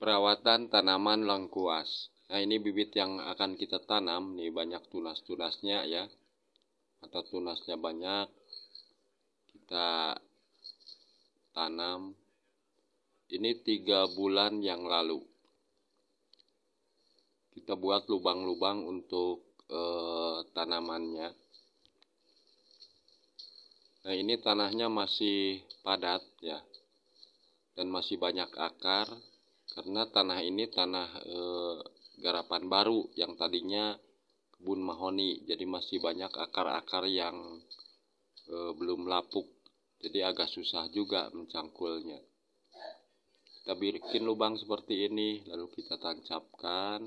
Perawatan tanaman lengkuas. Nah, ini bibit yang akan kita tanam nih banyak tunas-tunasnya ya. Atau tunasnya banyak. Kita tanam ini tiga bulan yang lalu. Kita buat lubang-lubang untuk eh, tanamannya. Nah, ini tanahnya masih padat ya. Dan masih banyak akar karena tanah ini tanah e, garapan baru yang tadinya kebun mahoni jadi masih banyak akar-akar yang e, belum lapuk jadi agak susah juga mencangkulnya kita bikin lubang seperti ini lalu kita tancapkan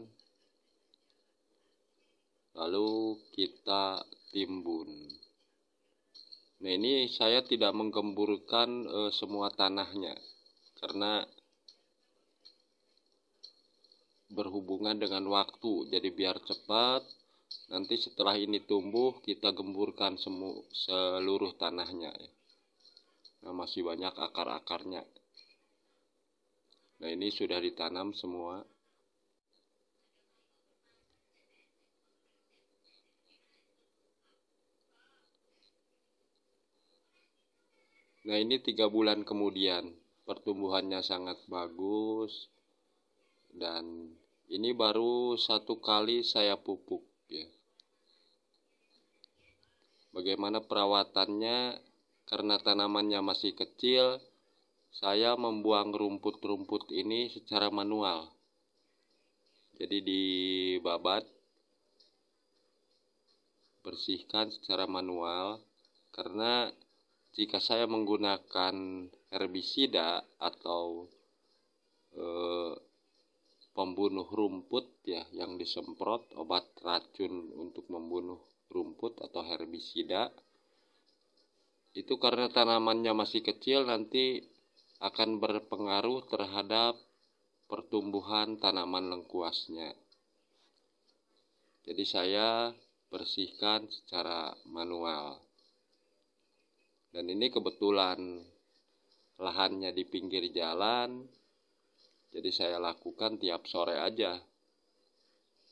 lalu kita timbun nah ini saya tidak menggemburkan e, semua tanahnya karena berhubungan dengan waktu jadi biar cepat nanti setelah ini tumbuh kita gemburkan semu seluruh tanahnya ya. nah masih banyak akar-akarnya nah ini sudah ditanam semua Nah ini tiga bulan kemudian pertumbuhannya sangat bagus, dan ini baru satu kali saya pupuk ya bagaimana perawatannya karena tanamannya masih kecil saya membuang rumput-rumput ini secara manual jadi dibabat bersihkan secara manual karena jika saya menggunakan herbisida atau eh, pembunuh rumput ya yang disemprot obat racun untuk membunuh rumput atau herbisida itu karena tanamannya masih kecil nanti akan berpengaruh terhadap pertumbuhan tanaman lengkuasnya. Jadi saya bersihkan secara manual. Dan ini kebetulan lahannya di pinggir jalan, jadi saya lakukan tiap sore aja.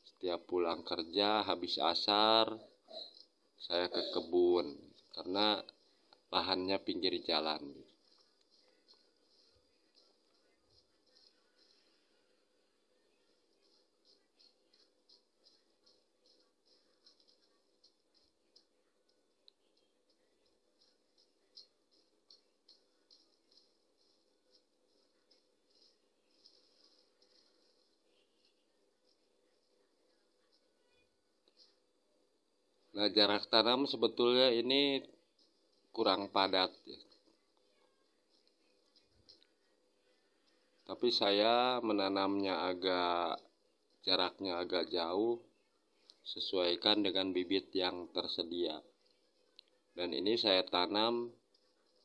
Setiap pulang kerja habis asar saya ke kebun karena lahannya pinggir jalan. Nah jarak tanam sebetulnya ini kurang padat ya. Tapi saya menanamnya agak jaraknya agak jauh sesuaikan dengan bibit yang tersedia. Dan ini saya tanam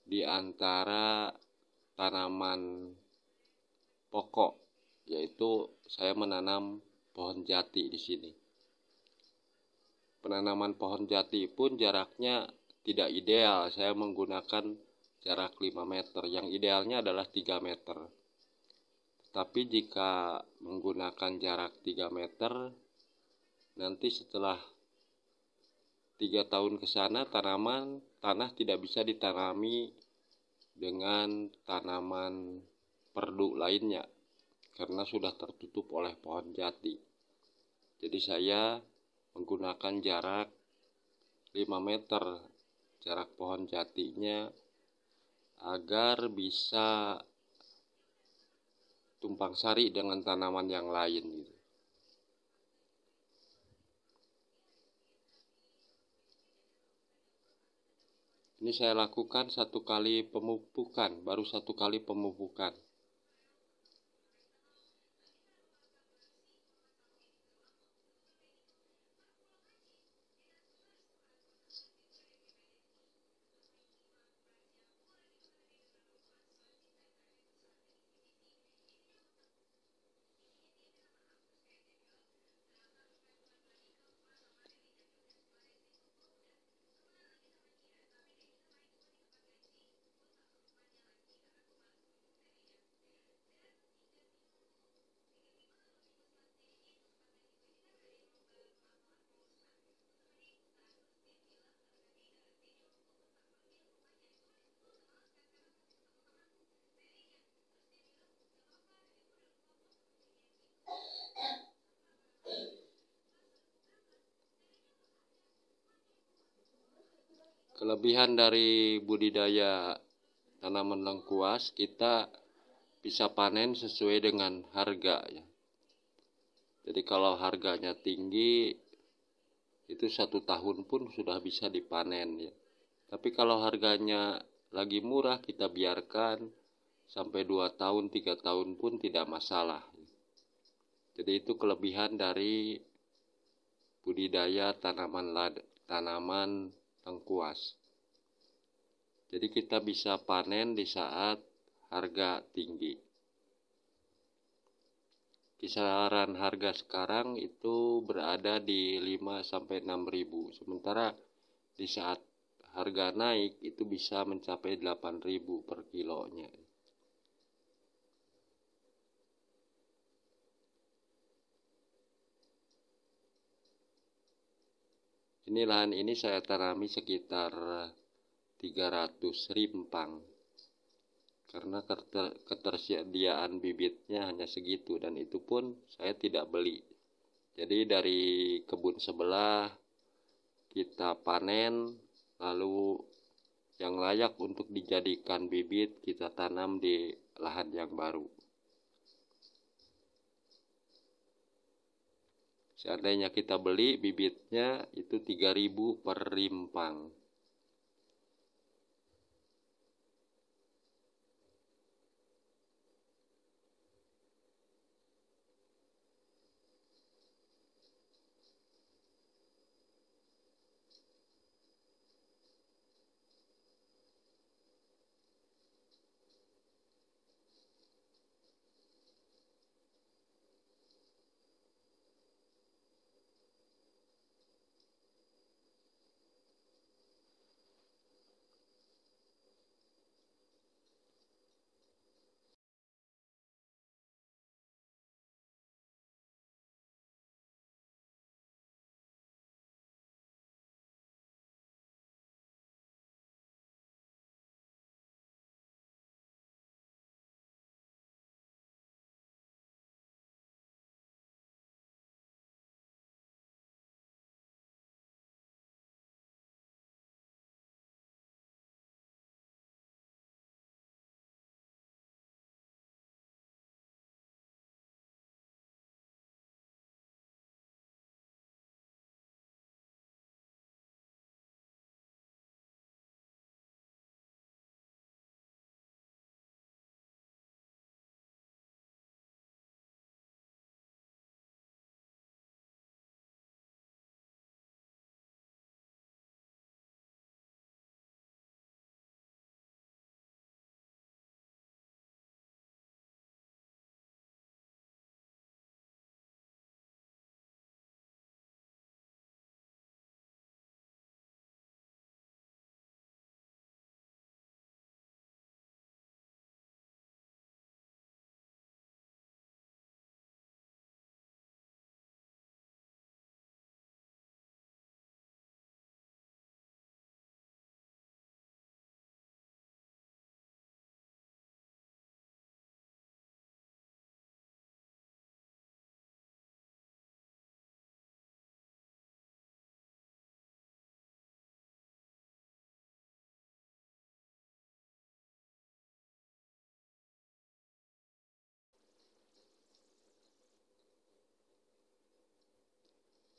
di antara tanaman pokok yaitu saya menanam pohon jati di sini. Penanaman pohon jati pun jaraknya tidak ideal. Saya menggunakan jarak 5 meter. Yang idealnya adalah 3 meter. Tapi jika menggunakan jarak 3 meter, nanti setelah 3 tahun ke sana tanaman tanah tidak bisa ditanami dengan tanaman perdu lainnya karena sudah tertutup oleh pohon jati. Jadi saya menggunakan jarak 5 meter jarak pohon jatinya agar bisa tumpang sari dengan tanaman yang lain gitu. Ini saya lakukan satu kali pemupukan, baru satu kali pemupukan. Kelebihan dari budidaya tanaman lengkuas kita bisa panen sesuai dengan harga ya. Jadi kalau harganya tinggi itu satu tahun pun sudah bisa dipanen ya. Tapi kalau harganya lagi murah kita biarkan sampai dua tahun, tiga tahun pun tidak masalah. Jadi itu kelebihan dari budidaya tanaman lada, tanaman tengkuas. Jadi kita bisa panen di saat harga tinggi. Kisaran harga sekarang itu berada di 5 sampai 6 ribu. Sementara di saat harga naik itu bisa mencapai 8 ribu per kilonya. Ini lahan ini saya tanami sekitar 300 rimpang. Karena ketersediaan bibitnya hanya segitu dan itu pun saya tidak beli. Jadi dari kebun sebelah kita panen lalu yang layak untuk dijadikan bibit kita tanam di lahan yang baru. Seandainya kita beli bibitnya itu 3000 per rimpang.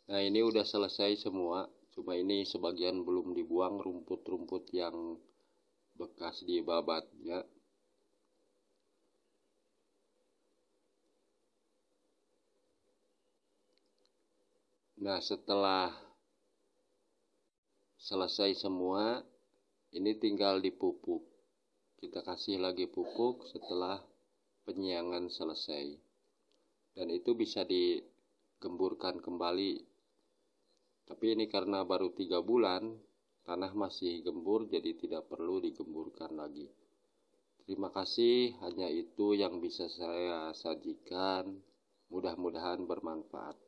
Nah ini udah selesai semua, cuma ini sebagian belum dibuang rumput-rumput yang bekas di babatnya. Nah setelah selesai semua, ini tinggal dipupuk. Kita kasih lagi pupuk setelah penyiangan selesai. Dan itu bisa digemburkan kembali tapi ini karena baru tiga bulan, tanah masih gembur jadi tidak perlu digemburkan lagi. Terima kasih, hanya itu yang bisa saya sajikan. Mudah-mudahan bermanfaat.